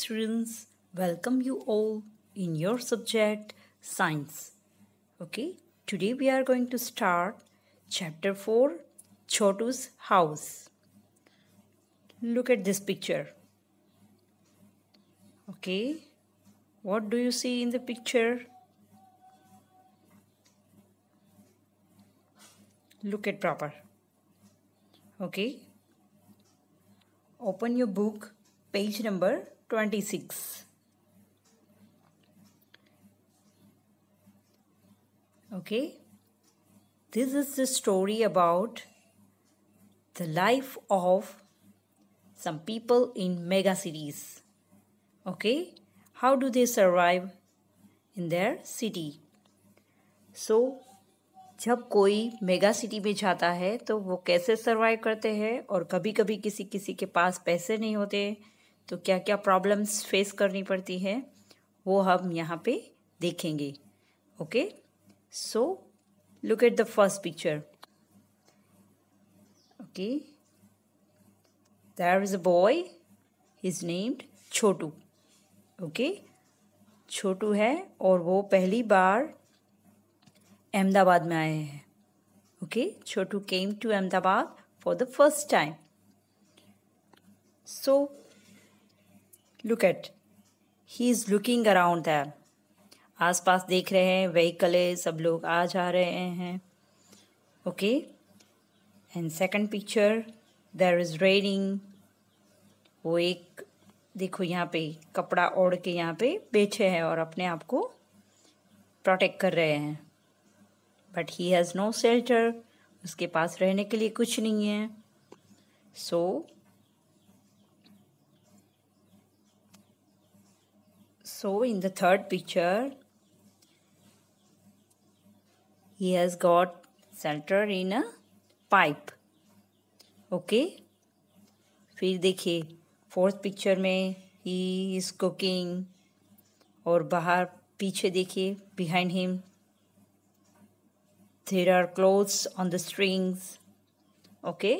students welcome you all in your subject science okay today we are going to start chapter 4 chotu's house look at this picture okay what do you see in the picture look at proper okay open your book page number twenty six okay this is the story about the life of some people in mega cities okay how do they survive in their city so जब कोई mega city में जाता है तो वो कैसे survive करते हैं और कभी कभी किसी किसी के पास पैसे नहीं होते तो क्या क्या प्रॉब्लम्स फेस करनी पड़ती है वो हम यहाँ पे देखेंगे okay so look at the first picture okay there is a boy is named Chotu okay Chotu है और वो पहली बार अहमदाबाद में आए हैं okay Chotu came to Ahmedabad for the first time so look at he is looking around there आस पास देख रहे हैं व्हीकल है सब लोग आ जा रहे हैं okay and second picture there is raining वो एक देखो यहाँ पे कपड़ा ओढ़ के यहाँ पे बेचे हैं और अपने आप को प्रोटेक्ट कर रहे हैं but he has no shelter उसके पास रहने के लिए कुछ नहीं है so so, So in the third picture, he has got center in a pipe. Okay okay? फिर देखिए फोर्थ पिक्चर में ही इज़ कुकिंग और बाहर पीछे देखिए behind him there are clothes on the strings okay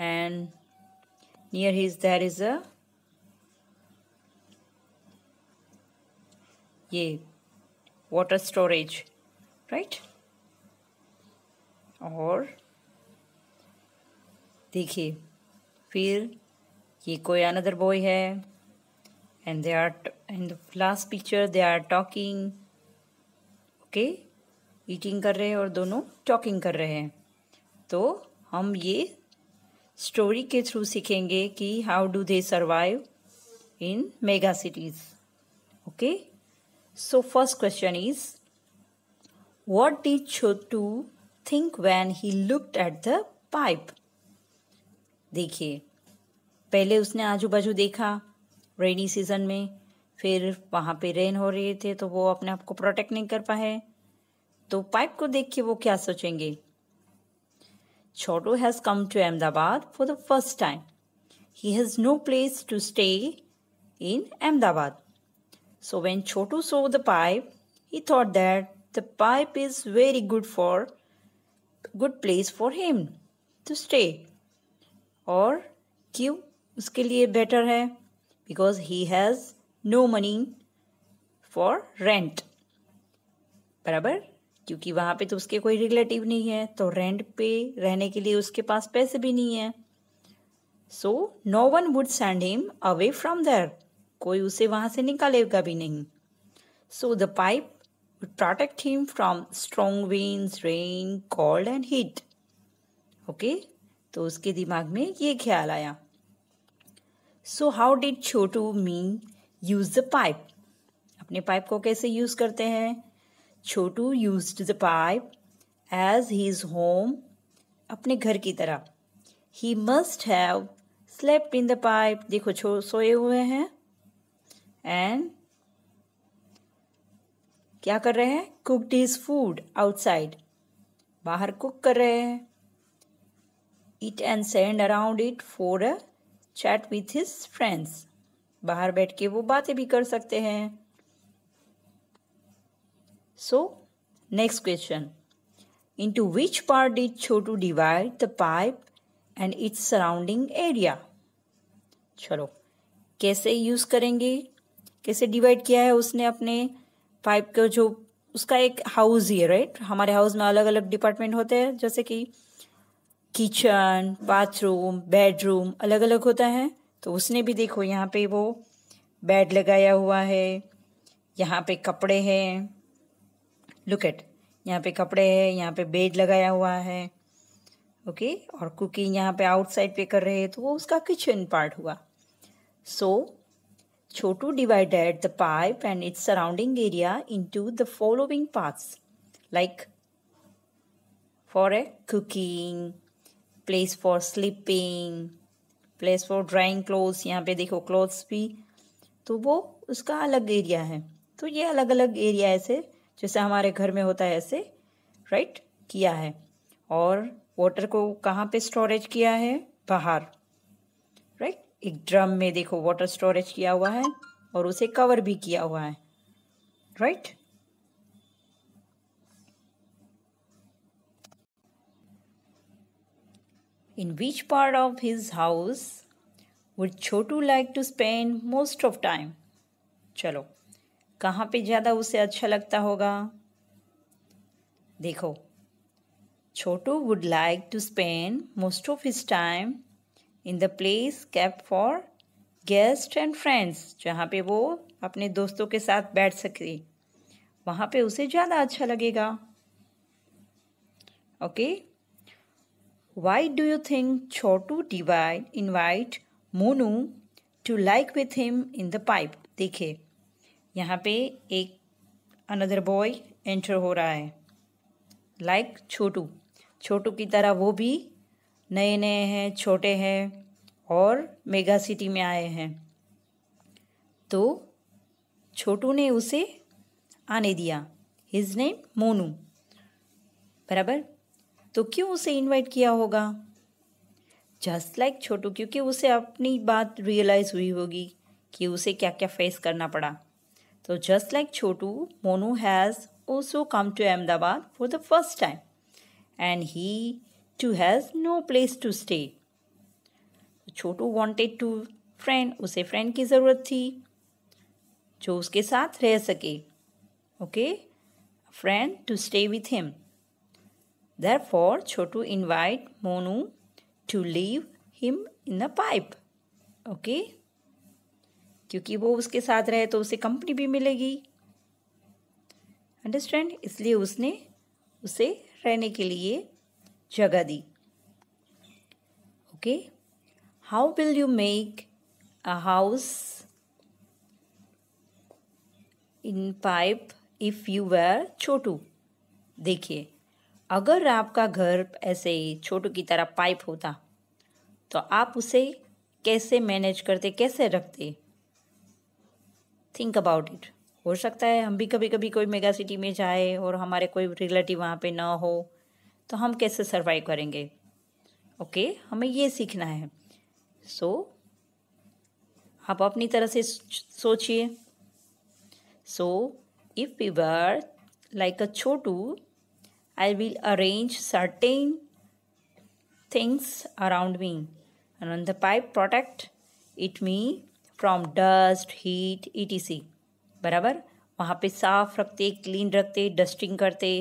and near his there is a ये water storage right और देखिए फिर ये कोई अनदर बॉय है and they are in the last picture they are talking okay eating कर रहे हैं और दोनों टॉकिंग कर रहे हैं तो हम ये स्टोरी के थ्रू सीखेंगे कि how do they survive in mega cities okay So first question is, what did Chotu think when he looked at the pipe? देखिए पहले उसने आजू बाजू देखा रेनी सीजन में फिर वहाँ पे रेन हो रहे थे तो वो अपने आप को प्रोटेक्ट नहीं कर पाए तो पाइप को देख के वो क्या सोचेंगे Chotu has come to Ahmedabad for the first time he has no place to stay in Ahmedabad So when Chotu saw the pipe, he thought that the pipe is very good for good place for him to stay. और क्यों उसके लिए better है because he has no money for rent बराबर क्योंकि वहाँ पे तो उसके कोई रिलेटिव नहीं है तो रेंट पे रहने के लिए उसके पास पैसे भी नहीं है so no one would send him away from there कोई उसे वहाँ से निकालेगा भी नहीं so the pipe protect protect him from strong rain cold and heat okay तो उसके दिमाग में ये ख्याल आया so how did Chotu me use the pipe अपने पाइप को कैसे यूज करते हैं Chotu use the pipe as his home अपने घर की तरह he must have slept in the pipe देखो छो सोए हुए हैं एंड क्या कर रहे हैं कुकड इज फूड आउटसाइड बाहर कुक कर रहे हैं it and send around it for a chat with his friends बाहर बैठ के वो बातें भी कर सकते हैं so next question into which part छो Chotu divide the pipe and its surrounding area चलो कैसे यूज़ करेंगे कैसे डिवाइड किया है उसने अपने पाइप का जो उसका एक हाउस ही है राइट हमारे हाउस में अलग अलग डिपार्टमेंट होते हैं जैसे कि किचन बाथरूम बेडरूम अलग अलग होता है तो उसने भी देखो यहाँ पे वो बेड लगाया हुआ है यहाँ पे कपड़े हैं लुकेट यहाँ पे कपड़े हैं यहाँ पे बेड लगाया हुआ है ओके और कुकिंग यहाँ पे आउटसाइड पे कर रहे हैं तो वो उसका किचन पार्ट हुआ सो so, Chotu divided the pipe and its surrounding area into the following parts like for a cooking, place for sleeping, place for drying clothes यहाँ पे देखो clothes भी तो वो उसका अलग एरिया है तो ये अलग अलग एरिया ऐसे जैसे हमारे घर में होता है ऐसे राइट किया है और वाटर को कहाँ पे स्टोरेज किया है बाहर राइट एक ड्रम में देखो वाटर स्टोरेज किया हुआ है और उसे कवर भी किया हुआ है right in which part of his house would Chotu like to spend most of time चलो कहाँ पे ज़्यादा उसे अच्छा लगता होगा देखो Chotu would like to spend most of his time in the place kept for guest and friends जहाँ पे वो अपने दोस्तों के साथ बैठ सके वहाँ पे उसे ज़्यादा अच्छा लगेगा okay why do you think Chotu divide invite Monu to like with him in the pipe देखे यहाँ पे एक अनदर बॉय एंटर हो रहा है लाइक like छोटू छोटू की तरह वो भी नए नए हैं छोटे हैं और मेगा सिटी में आए हैं तो छोटू ने उसे आने दिया हिज नेम मोनू बराबर तो क्यों उसे इनवाइट किया होगा जस्ट लाइक छोटू क्योंकि उसे अपनी बात रियलाइज़ हुई होगी कि उसे क्या क्या फेस करना पड़ा तो just like Chotu Monu has also come to Ahmedabad for the first time and he too has no place to stay Chotu wanted to friend उसे फ्रेंड की ज़रूरत थी जो उसके साथ रह सके okay friend to stay with him there for Chotu invite Monu to leave him in a pipe okay क्योंकि वो उसके साथ रहे तो उसे कंपनी भी मिलेगी अंडरस्टैंड इसलिए उसने उसे रहने के लिए jagadi okay how will you make a house in pipe if you were Chotu देखिए अगर आपका घर ऐसे छोटू की तरह पाइप होता तो आप उसे कैसे मैनेज करते कैसे रखते थिंक अबाउट इट हो सकता है हम भी कभी कभी कोई मेगा सिटी में जाए और हमारे कोई रिलेटिव वहाँ पे ना हो तो हम कैसे सर्वाइव करेंगे ओके okay? हमें ये सीखना है सो so, आप अपनी तरह से सोचिए so if you were like a Chotu I will arrange certain things me around the pipe protect it me from dust heat E T C बराबर वहाँ पे साफ रखते क्लीन रखते डस्टिंग करते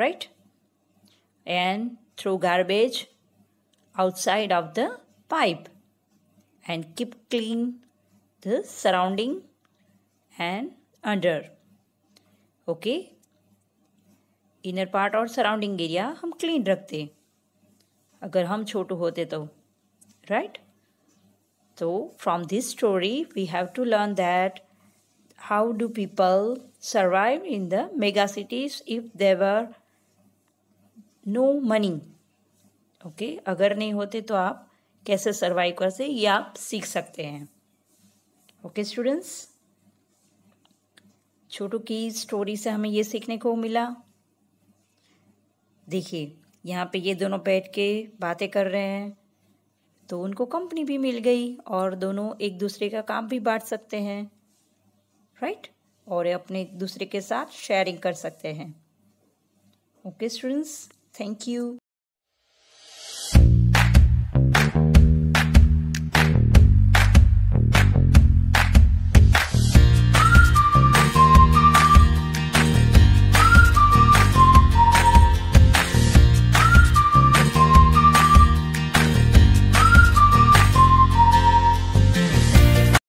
right right? and throw garbage outside of the pipe and keep clean the surrounding and under okay inner part or surrounding area hum clean rakhte agar hum chote hote to right so from this story we have to learn that how do people survive in the mega cities if they were no money okay अगर नहीं होते तो आप कैसे survive कर सकते ये आप सीख सकते हैं ओके स्टूडेंट्स छोटू की स्टोरी से हमें ये सीखने को मिला देखिए यहाँ पे ये दोनों बैठ के बातें कर रहे हैं तो उनको कंपनी भी मिल गई और दोनों एक दूसरे का काम भी बांट सकते हैं राइट और अपने एक दूसरे के साथ शेयरिंग कर सकते हैं ओके स्टूडेंट्स Thank you.